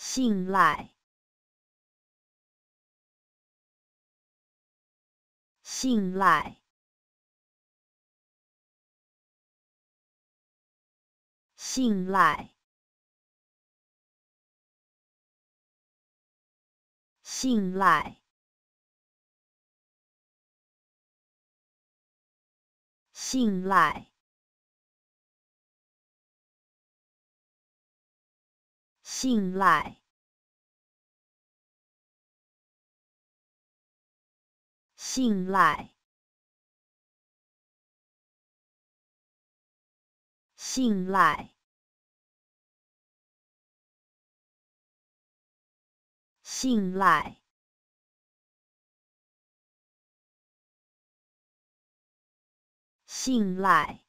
信赖，信赖，信赖，信赖，信赖。信赖，信赖，信赖，信赖，信赖。